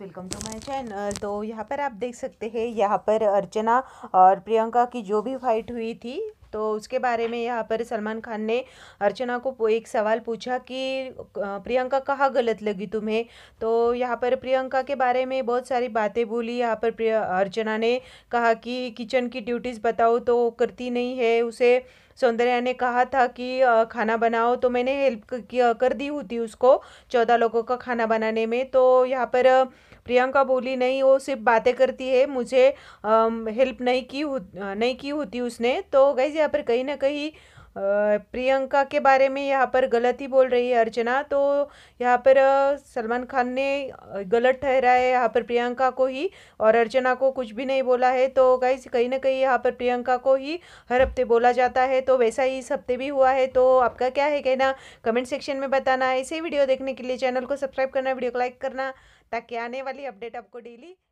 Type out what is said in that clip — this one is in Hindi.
वेलकम टू माय चैनल तो यहाँ पर आप देख सकते हैं यहाँ पर अर्चना और प्रियंका की जो भी फाइट हुई थी तो उसके बारे में यहाँ पर सलमान खान ने अर्चना को एक सवाल पूछा कि प्रियंका कहाँ गलत लगी तुम्हें तो यहाँ पर प्रियंका के बारे में बहुत सारी बातें बोली यहाँ पर प्रिय अर्चना ने कहा कि किचन की ड्यूटीज़ बताओ तो करती नहीं है उसे सौंदर्या ने कहा था कि खाना बनाओ तो मैंने हेल्प कर दी होती उसको चौदह लोगों का खाना बनाने में तो यहाँ पर प्रियंका बोली नहीं वो सिर्फ बातें करती है मुझे हेल्प नहीं की नहीं की होती उसने तो गई यहाँ पर कहीं ना कहीं प्रियंका के बारे में यहाँ पर गलत ही बोल रही है अर्चना तो यहाँ पर सलमान खान ने गलत ठहरा है यहाँ पर प्रियंका को ही और अर्चना को कुछ भी नहीं बोला है तो गाइस कहीं ना कहीं यहाँ पर प्रियंका को ही हर हफ्ते बोला जाता है तो वैसा ही इस हफ्ते भी हुआ है तो आपका क्या है कहना कमेंट सेक्शन में बताना ऐसे वीडियो देखने के लिए चैनल को सब्सक्राइब करना वीडियो को लाइक करना ताकि आने वाली अपडेट आपको डेली